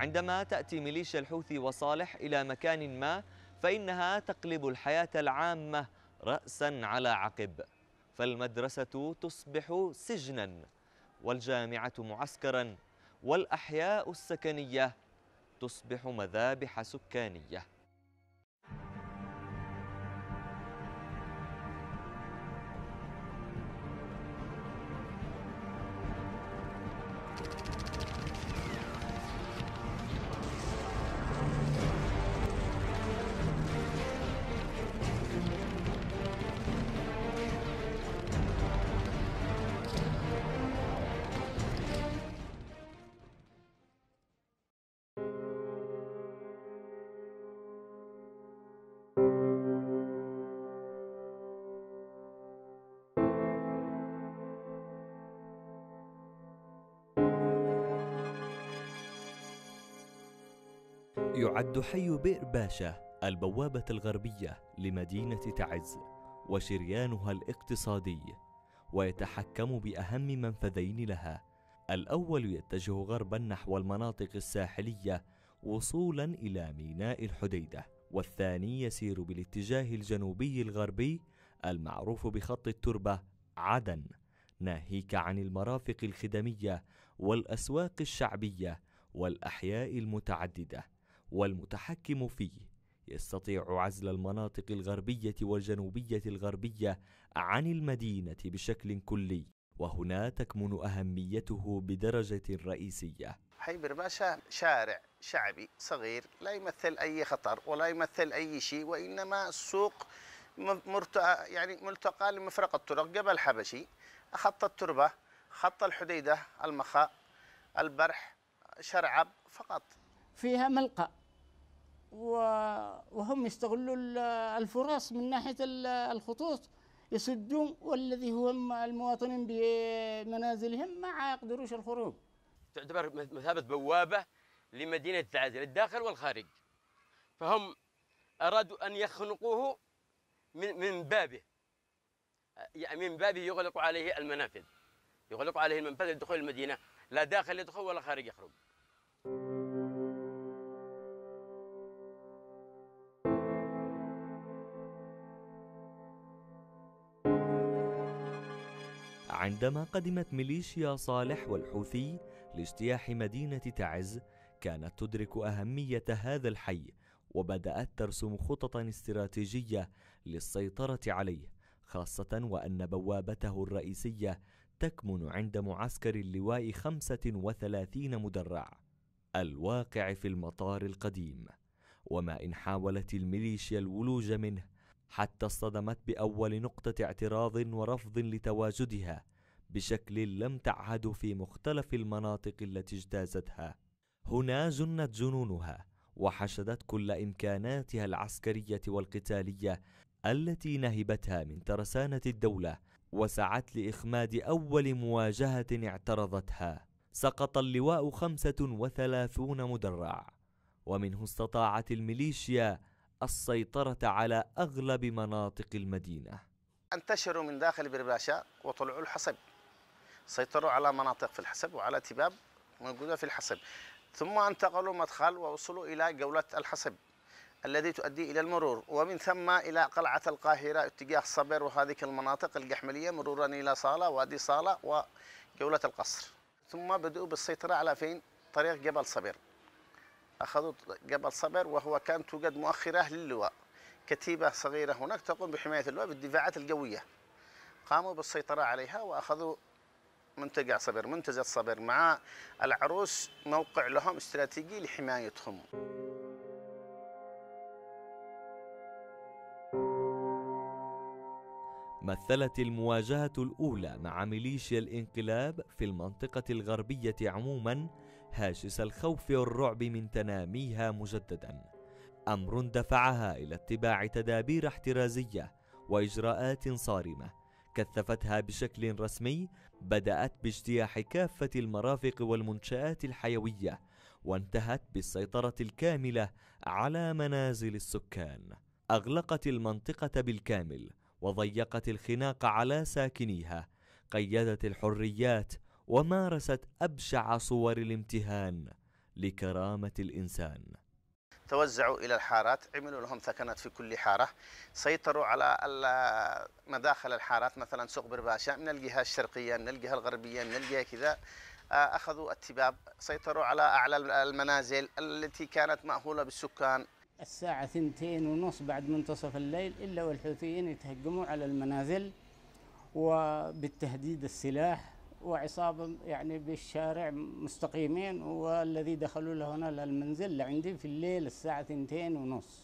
عندما تأتي ميليشيا الحوثي وصالح إلى مكان ما فإنها تقلب الحياة العامة رأسا على عقب فالمدرسة تصبح سجنا والجامعة معسكرا والأحياء السكنية تصبح مذابح سكانيه يعد حي بئر باشا البوابة الغربية لمدينة تعز وشريانها الاقتصادي ويتحكم بأهم منفذين لها الأول يتجه غربا نحو المناطق الساحلية وصولا إلى ميناء الحديدة والثاني يسير بالاتجاه الجنوبي الغربي المعروف بخط التربة عدن ناهيك عن المرافق الخدمية والأسواق الشعبية والأحياء المتعددة والمتحكم فيه يستطيع عزل المناطق الغربية والجنوبية الغربية عن المدينة بشكل كلي وهنا تكمن أهميته بدرجة رئيسية حيبر باشا شارع شعبي صغير لا يمثل أي خطر ولا يمثل أي شيء وإنما سوق يعني ملتقى لمفرق الطرق جبل حبشي خط التربة خط الحديدة المخاء البرح شرعب فقط فيها ملقى وهم يستغلوا الفرص من ناحية الخطوط يسدون والذي هم المواطنين بمنازلهم ما يقدروش الخروج تعتبر مثابة بوابة لمدينة تعازل الداخل والخارج فهم أرادوا أن يخنقوه من, من بابه يعني من بابه يغلق عليه المنافذ يغلق عليه المنفذ لدخول المدينة لا داخل يدخل ولا خارج يخرج عندما قدمت ميليشيا صالح والحوثي لاجتياح مدينة تعز كانت تدرك أهمية هذا الحي وبدأت ترسم خططا استراتيجية للسيطرة عليه خاصة وأن بوابته الرئيسية تكمن عند معسكر اللواء 35 مدرع الواقع في المطار القديم وما إن حاولت الميليشيا الولوج منه حتى اصطدمت باول نقطه اعتراض ورفض لتواجدها بشكل لم تعهد في مختلف المناطق التي اجتازتها هنا جنت جنونها وحشدت كل امكاناتها العسكريه والقتاليه التي نهبتها من ترسانه الدوله وسعت لاخماد اول مواجهه اعترضتها سقط اللواء خمسه وثلاثون مدرع ومنه استطاعت الميليشيا السيطره على اغلب مناطق المدينه انتشروا من داخل برباشا وطلعوا الحصب سيطروا على مناطق في الحسب وعلى تباب موجودة في الحسب ثم انتقلوا مدخل ووصلوا إلى جولة الحسب الذي تؤدي إلى المرور ومن ثم إلى قلعة القاهرة اتجاه صبر وهذه المناطق القحملية مرورا إلى صالة وادي صالة وجولة القصر ثم بدأوا بالسيطرة على فين؟ طريق جبل صبر أخذوا جبل صبر وهو كان توجد مؤخرة للواء كتيبة صغيرة هناك تقوم بحماية اللواء بالدفاعات الجوية قاموا بالسيطرة عليها وأخذوا منتجع صبر منتزه صبر مع العروس موقع لهم استراتيجي لحمايتهم مثلت المواجهة الأولى مع ميليشيا الانقلاب في المنطقة الغربية عموما هاجس الخوف والرعب من تناميها مجددا أمر دفعها إلى اتباع تدابير احترازية وإجراءات صارمة كثفتها بشكل رسمي بدأت باجتياح كافة المرافق والمنشآت الحيوية وانتهت بالسيطرة الكاملة على منازل السكان أغلقت المنطقة بالكامل وضيقت الخناق على ساكنيها قيدت الحريات ومارست أبشع صور الامتهان لكرامة الإنسان توزعوا إلى الحارات عملوا لهم ثكنات في كل حارة سيطروا على مداخل الحارات مثلا سوق برباشا من الجهة الشرقية من الجهة الغربية من الجهة كذا آه، أخذوا التباب سيطروا على أعلى المنازل التي كانت مأهولة بالسكان الساعة ثنتين ونص بعد منتصف الليل إلا والحوثيين يتهجموا على المنازل وبالتهديد السلاح وعصابة يعني بالشارع مستقيمين والذي دخلوا لهنا للمنزل لعندي في الليل الساعة ثنتين ونص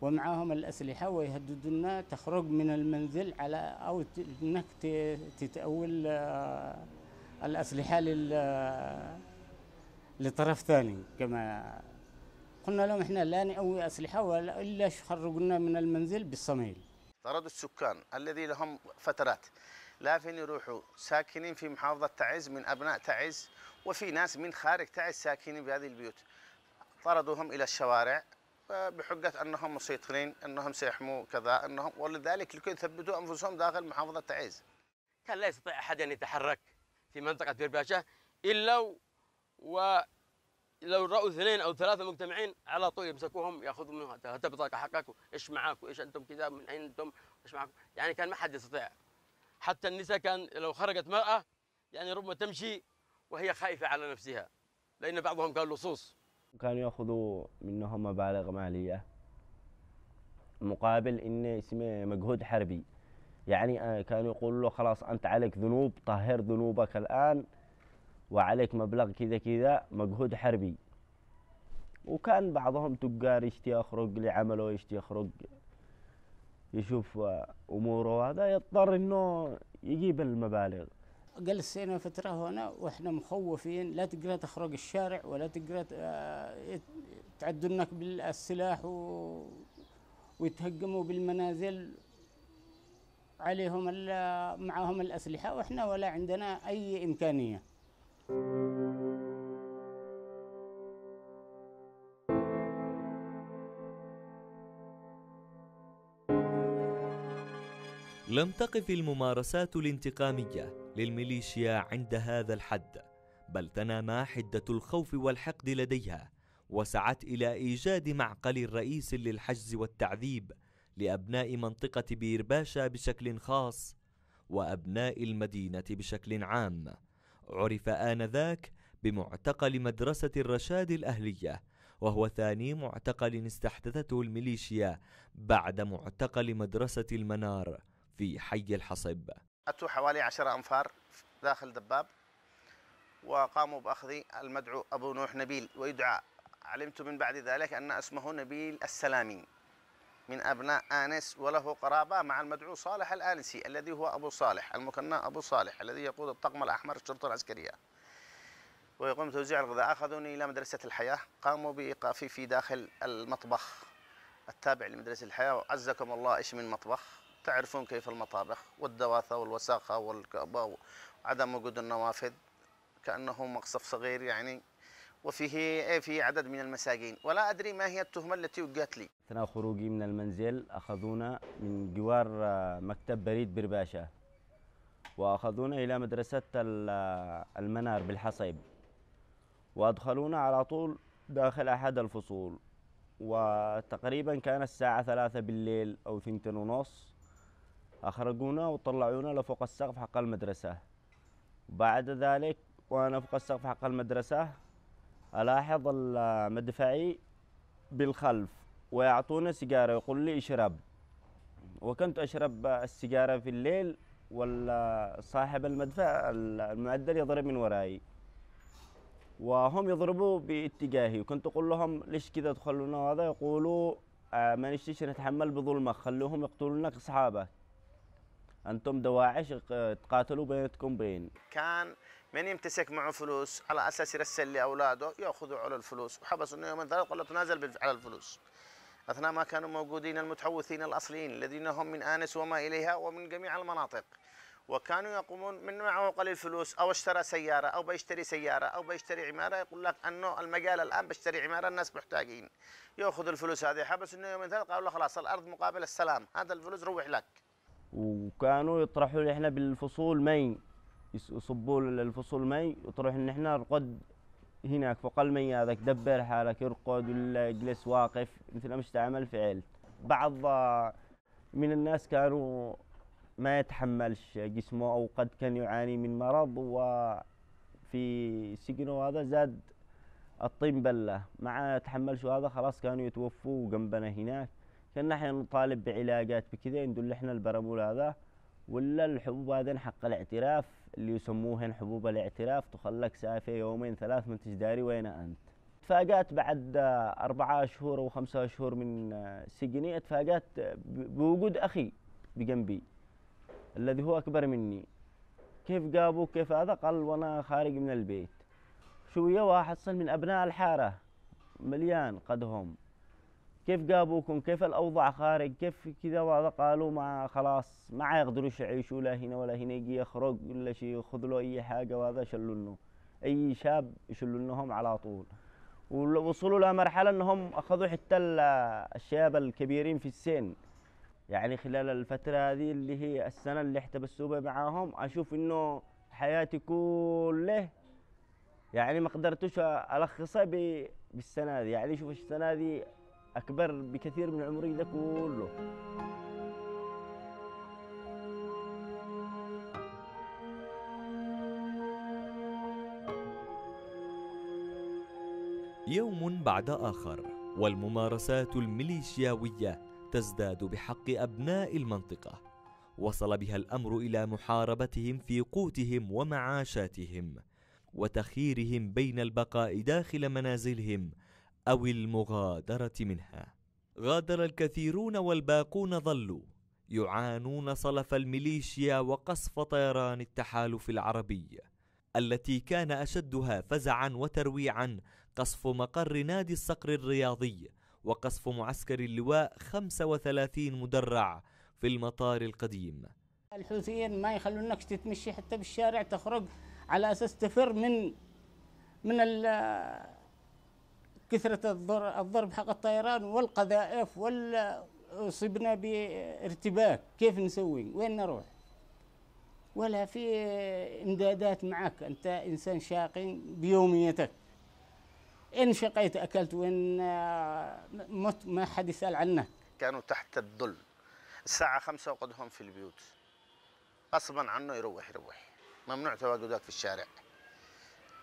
ومعاهم الأسلحة ويهددنا تخرج من المنزل على أو أنك تتأول آه، الأسلحة لل لطرف ثاني كما قلنا لهم احنا لا نأوي أسلحة ولا إلا خرجونا من المنزل بالصميل طرد السكان الذي لهم فترات لافين يروحوا ساكنين في محافظة تعز من أبناء تعز وفي ناس من خارج تعز ساكنين في هذه البيوت طردوهم إلى الشوارع آه، بحجة أنهم مسيطرين أنهم سيحموا كذا أنهم ولذلك لكي يثبتوا أنفسهم داخل محافظة تعز كان لا يستطيع أحد أن يتحرك في منطقة بير باشا إلا و لو رأوا اثنين أو ثلاثة مجتمعين على طول يمسكوهم يأخذوا منهم هات بطاقة حقك وإيش معاك وإيش أنتم كذا من أين أنتم إيش معاك يعني كان ما حد يستطيع حتى النساء كان لو خرجت مرأة يعني ربما تمشي وهي خائفة على نفسها لأن بعضهم كان لصوص كانوا يأخذوا منهم مبالغ مالية مقابل إن اسمه مجهود حربي يعني آه، كانوا يقولوا له خلاص أنت عليك ذنوب طهر ذنوبك الآن وعليك مبلغ كذا كذا مجهود حربي وكان بعضهم تجار يشتي يخرج لعمله يشتي يخرج يشوف اموره وهذا يضطر انه يجيب المبالغ جلسنا فتره هنا واحنا مخوفين لا تقدر تخرج الشارع ولا تقدر آه، تعدونك بالسلاح و... ويتهجموا بالمنازل عليهم معهم الاسلحه واحنا ولا عندنا اي امكانيه لم تقف الممارسات الانتقامية للميليشيا عند هذا الحد بل تنامى حدة الخوف والحقد لديها وسعت إلى إيجاد معقل رئيس للحجز والتعذيب لأبناء منطقة بير باشا بشكل خاص وأبناء المدينة بشكل عام عرف آنذاك بمعتقل مدرسة الرشاد الأهلية وهو ثاني معتقل استحدثته الميليشيا بعد معتقل مدرسة المنار في حي الحصب أتوا حوالي عشرة أنفار داخل دباب وقاموا بأخذ المدعو أبو نوح نبيل ويدعى علمت من بعد ذلك أن اسمه نبيل السلامي من أبناء آنس وله قرابة مع المدعو صالح الآنسي الذي هو أبو صالح المكنى أبو صالح الذي يقود الطقم الأحمر الشرطة العسكرية ويقوم توزيع الغذاء أخذوني إلى مدرسة الحياة قاموا بإيقافي في داخل المطبخ التابع لمدرسة الحياة وعزكم الله إيش من مطبخ تعرفون كيف المطابخ والدواثة والوساخة والكابة وعدم وجود النوافذ كأنه مقصف صغير يعني وفيه إيه، في عدد من المساجين ولا أدري ما هي التهمة التي وجهت لي أثناء خروجي من المنزل أخذونا من جوار آه، مكتب بريد برباشة وأخذونا إلى مدرسة آه، المنار بالحصيب وأدخلونا على طول داخل أحد الفصول وتقريبا كان الساعة ثلاثة بالليل أو ثنتين ونص أخرجونا وطلعونا لفوق السقف حق المدرسة بعد ذلك وأنا فوق السقف حق المدرسة ألاحظ المدفعي بالخلف ويعطونا سيجارة يقول لي اشرب وكنت أشرب السيجارة في الليل والصاحب المدفع المعدل يضرب من وراي وهم يضربوا باتجاهي وكنت أقول لهم ليش كذا تخلونا هذا يقولوا آه، ما نشتش نتحمل بظلمك خلوهم يقتلونك أصحابك انتم دواعش تقاتلوا بينكم بين كان من يمتسك معه فلوس على اساس يرسل لاولاده ياخذوا على الفلوس وحبس انه يوم ذلك قال له تنازل على الفلوس اثناء ما كانوا موجودين المتحوثين الاصليين الذين هم من انس وما اليها ومن جميع المناطق وكانوا يقومون من معه قليل فلوس او اشترى سياره او بيشتري سياره او بيشتري عماره يقول لك انه المجال الان بيشتري عماره الناس محتاجين ياخذ الفلوس هذه حبس انه يوم ذلك قالوا له خلاص الارض مقابل السلام هذا الفلوس روح لك وكانوا يطرحوا لي احنا بالفصول مي يصبوا الفصول مي يطرح ان احنا نرقد هناك فوق المي هذاك دبر حالك ارقد ولا اجلس واقف مثل ما تعمل فعل بعض من الناس كانوا ما يتحملش جسمه او قد كان يعاني من مرض وفي سجنه هذا زاد الطين بله ما يتحملش هذا خلاص كانوا يتوفوا جنبنا هناك كنا احنا نطالب بعلاجات بكذا ندل احنا البرامول هذا ولا الحبوب هذين حق الاعتراف اللي يسموهن حبوب الاعتراف تخلك سافي يومين ثلاث من تجداري وين أنت تفاجأت بعد أربعة شهور أو خمسة شهور من سجني تفاجأت بوجود أخي بجنبي الذي هو أكبر مني كيف جابوا كيف هذا قال وأنا خارج من البيت شوية واحد صل من أبناء الحارة مليان قدهم كيف جابوكم كيف الاوضاع خارج كيف كذا وهذا قالوا ما خلاص ما يقدروش يعيشوا لا هنا ولا هنا يجي يخرج ولا شيء خذ له اي حاجه وهذا شلوا لنا اي شاب يشلوا لهم على طول ووصلوا لمرحله انهم اخذوا حتى الشباب الكبيرين في السن يعني خلال الفتره هذه اللي هي السنه اللي احتبسوا بها معاهم اشوف انه حياتي كله يعني ما قدرتوش الخصها بالسنه دي يعني شوف السنه دي أكبر بكثير من عمري ده كله يوم بعد آخر والممارسات الميليشياوية تزداد بحق أبناء المنطقة وصل بها الأمر إلى محاربتهم في قوتهم ومعاشاتهم وتخييرهم بين البقاء داخل منازلهم أو المغادرة منها غادر الكثيرون والباقون ظلوا يعانون صلف الميليشيا وقصف طيران التحالف العربي التي كان أشدها فزعا وترويعا قصف مقر نادي الصقر الرياضي وقصف معسكر اللواء 35 مدرع في المطار القديم الحوثيين ما يخلونكش تتمشي حتى بالشارع تخرج على أساس تفر من من كثرة الضرب حق الطيران والقذائف ولا صبنا بارتباك كيف نسوي وين نروح ولا في امدادات معك انت انسان شاقي بيوميتك ان شقيت اكلت وان آه، مت ما حد يسال عنك كانوا تحت الظل الساعه خمسة وقدهم في البيوت غصبا عنه يروح يروح ممنوع تواجدك في الشارع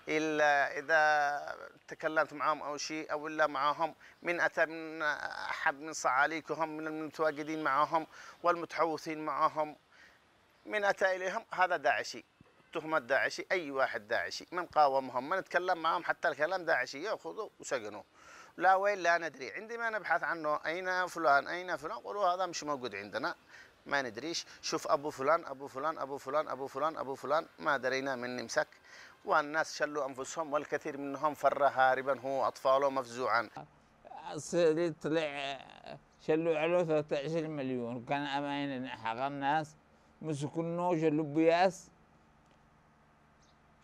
الا اذا تكلمت معهم او شيء او الا معهم من اتى من احد من صعاليكهم من المتواجدين معهم والمتحوثين معهم من اتى اليهم هذا داعشي تهمة داعشي أي واحد داعشي من قاومهم من تكلم معهم حتى الكلام داعشي يأخذوا وسجنوه لا وين لا ندري عندما نبحث عنه أين فلان أين فلان قولوا هذا مش موجود عندنا ما ندريش شوف أبو فلان أبو فلان أبو فلان أبو فلان أبو فلان ما درينا من نمسك والناس شلوا أنفسهم والكثير منهم فر هاربا هو أطفاله مفزوعا طلع شلوا عليه 13 مليون كان أمين حق الناس مسكنه شلوا بياس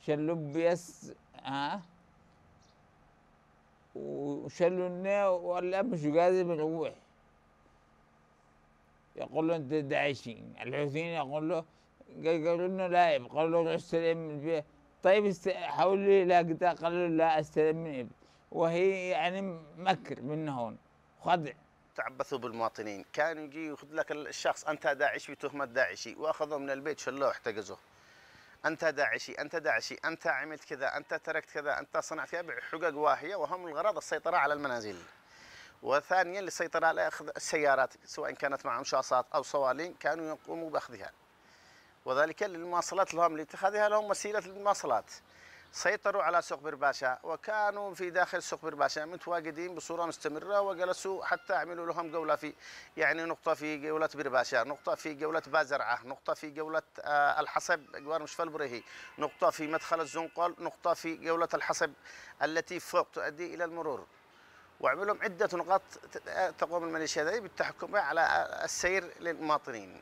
شلوا بياس ها وشلوا النية ولا مش قادر بنروح يقول له انت داعشين الحوثيين يقول له قالوا له لا قالوا له روح استلم البيت طيب است... حولي لا قطاع قالوا لا استلم من ابن وهي يعني مكر من هون خدع تعبثوا بالمواطنين كان يجي ياخذ لك الشخص انت داعشي بتهمه داعشي واخذه من البيت شلوه احتجزه انت داعشي انت داعشي انت عملت كذا انت تركت كذا انت صنعت كذا حقوق واهيه وهم الغرض السيطره على المنازل وثانيا للسيطره على اخذ السيارات سواء كانت معهم شاصات او صوالين كانوا يقوموا باخذها وذلك للمواصلات لهم لاتخاذها لهم وسيلة للمواصلات سيطروا على سوق برباشا وكانوا في داخل سوق برباشا متواجدين بصورة مستمرة وجلسوا حتى عملوا لهم جولة في يعني نقطة في جولة برباشا نقطة في جولة بازرعة نقطة في جولة آه، الحصب جوار مشفى البريهي نقطة في مدخل الزنقل نقطة في جولة الحصب التي فوق تؤدي إلى المرور وعملهم عدة نقاط آه، تقوم الميليشيا بالتحكم على آه، السير للمواطنين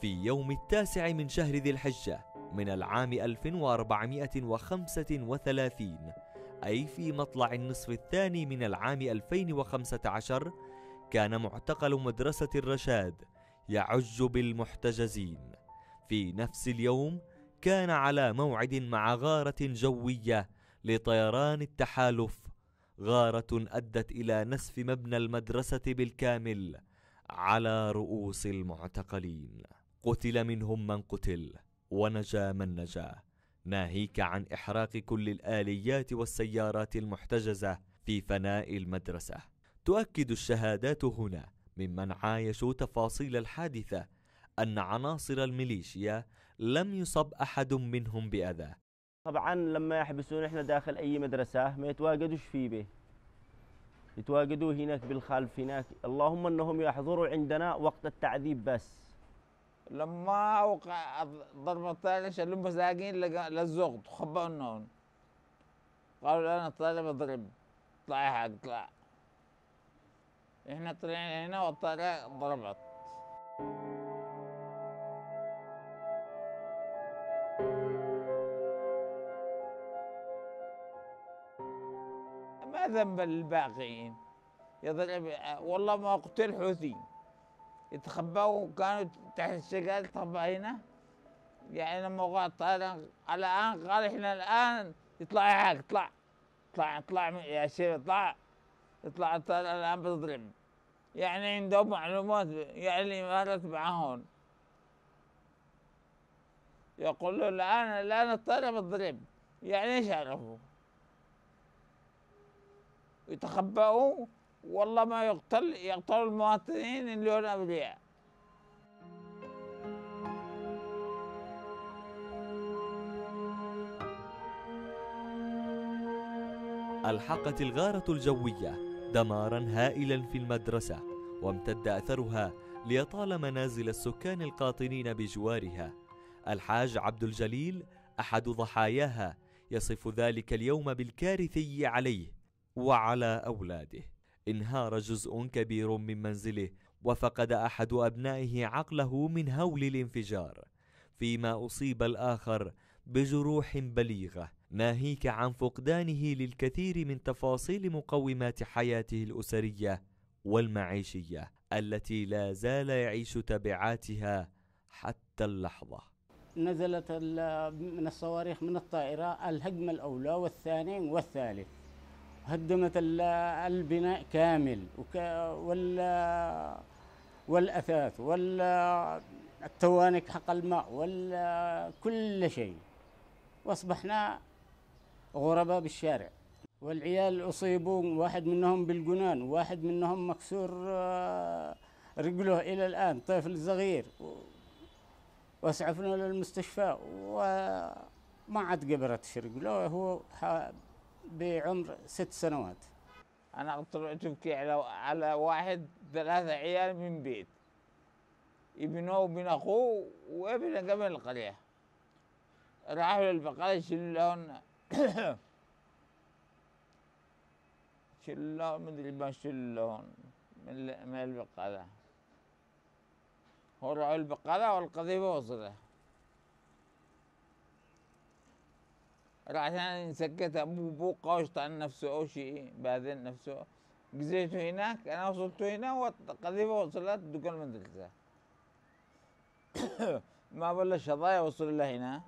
في يوم التاسع من شهر ذي الحجة من العام 1435 أي في مطلع النصف الثاني من العام 2015 كان معتقل مدرسة الرشاد يعج بالمحتجزين في نفس اليوم كان على موعد مع غارة جوية لطيران التحالف غارة أدت إلى نسف مبنى المدرسة بالكامل على رؤوس المعتقلين قتل منهم من قتل ونجا من نجا ناهيك عن إحراق كل الآليات والسيارات المحتجزة في فناء المدرسة تؤكد الشهادات هنا ممن عايشوا تفاصيل الحادثة أن عناصر الميليشيا لم يصب أحد منهم بأذى طبعا لما يحبسون احنا داخل اي مدرسه ما يتواجدوش في به يتواجدوا هناك بالخلف هناك اللهم انهم يحضروا عندنا وقت التعذيب بس لما وقع الضربة الثانية شالوا مساكين للزوق تخبأوا النون قالوا أنا الطالب أضرب اطلع يا حاج اطلع احنا طلعنا هنا والطالع ضربت ما ذنب الباقيين يضرب والله ما قتل حوثي يتخبوا كانوا تحت الشجر يتخبوا هنا يعني لما وقعت على الان قال احنا الان يطلع هيك اطلع اطلع اطلع يا شيخ اطلع اطلع الان بتضرب يعني عندهم معلومات يعني الامارات معاهم يقول له الان الان الطالب بتضرب يعني ايش عرفوا يتخبؤوا والله ما يقتل يقتل المواطنين اللي هم أولياء ألحقت الغارة الجوية دمارا هائلا في المدرسة وامتد أثرها ليطال منازل السكان القاطنين بجوارها الحاج عبد الجليل أحد ضحاياها يصف ذلك اليوم بالكارثي عليه وعلى أولاده انهار جزء كبير من منزله وفقد احد ابنائه عقله من هول الانفجار فيما اصيب الاخر بجروح بليغه ناهيك عن فقدانه للكثير من تفاصيل مقومات حياته الاسريه والمعيشيه التي لا زال يعيش تبعاتها حتى اللحظه نزلت من الصواريخ من الطائره الهجمه الاولى والثاني والثالث هدمت البناء كامل وال... والأثاث والتوانك التوانك حق الماء ولا كل شيء وأصبحنا غرباء بالشارع والعيال أصيبوا واحد منهم بالجنان واحد منهم مكسور آه، رجله إلى الآن طفل صغير وأسعفنا للمستشفى وما عاد قبرت رجله هو بعمر ست سنوات أنا طلعت أبكي على على واحد ثلاثة عيال من بيت ابنه وابن أخوه وابنه قبل القرية راحوا للبقالة شلون شلون مدري ما شلون من البقالة هو راحوا البقالة والقضيبه وصلت عشان سكتها ابوه بوقع عن نفسه او شيء بعدين نفسه جزيته هناك انا وصلت هنا والقذيفه وصلت دكان المدرسه ما بلش شظايا وصل لهنا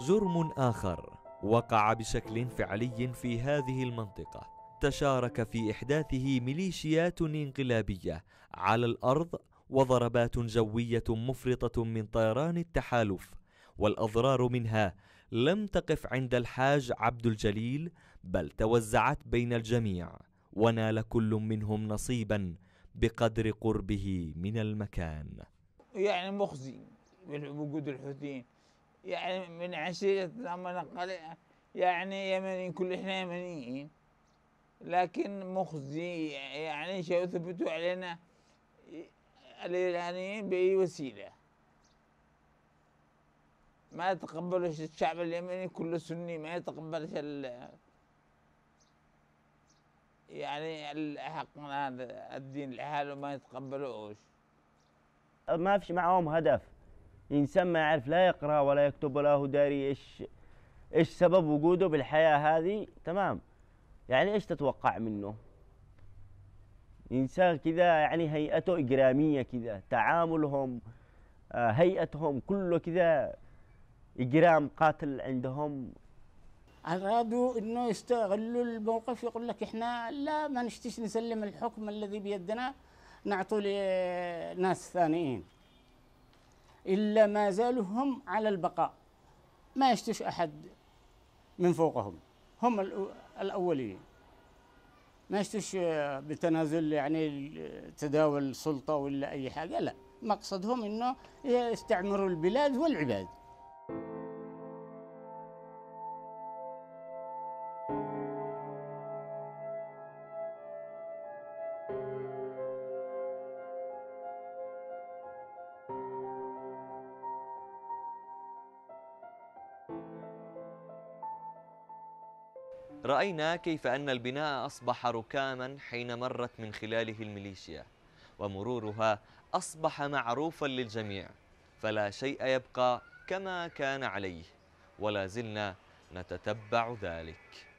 جرم آخر وقع بشكل فعلي في هذه المنطقة تشارك في إحداثه ميليشيات انقلابية على الأرض وضربات جوية مفرطة من طيران التحالف والأضرار منها لم تقف عند الحاج عبد الجليل بل توزعت بين الجميع ونال كل منهم نصيبا بقدر قربه من المكان يعني مخزي وجود الحوثيين يعني من عشيرتنا منقل يعني يمنيين كل احنا يمنيين لكن مخزي يعني شيء يثبته علينا الإيرانيين بأي وسيلة ما يتقبلش الشعب اليمني كله سني ما يتقبلش ال يعني حقنا هذا الدين لحاله ما يتقبلوش ما فيش معهم هدف انسان ما يعرف لا يقرا ولا يكتب ولا هو داري ايش ايش سبب وجوده بالحياه هذه تمام يعني ايش تتوقع منه انسان كذا يعني هيئته اجراميه كذا تعاملهم آه، هيئتهم كله كذا اجرام قاتل عندهم ارادوا انه يستغلوا الموقف يقول لك احنا لا ما نشتيش نسلم الحكم الذي بيدنا نعطوه لناس ثانيين الا ما زالوا هم على البقاء ما يشتش احد من فوقهم هم الأولية ما اشتش آه، بتنازل يعني تداول السلطة ولا أي حاجة لا مقصدهم أنه يستعمروا البلاد والعباد رأينا كيف أن البناء أصبح ركاما حين مرت من خلاله الميليشيا ومرورها أصبح معروفا للجميع فلا شيء يبقى كما كان عليه ولا زلنا نتتبع ذلك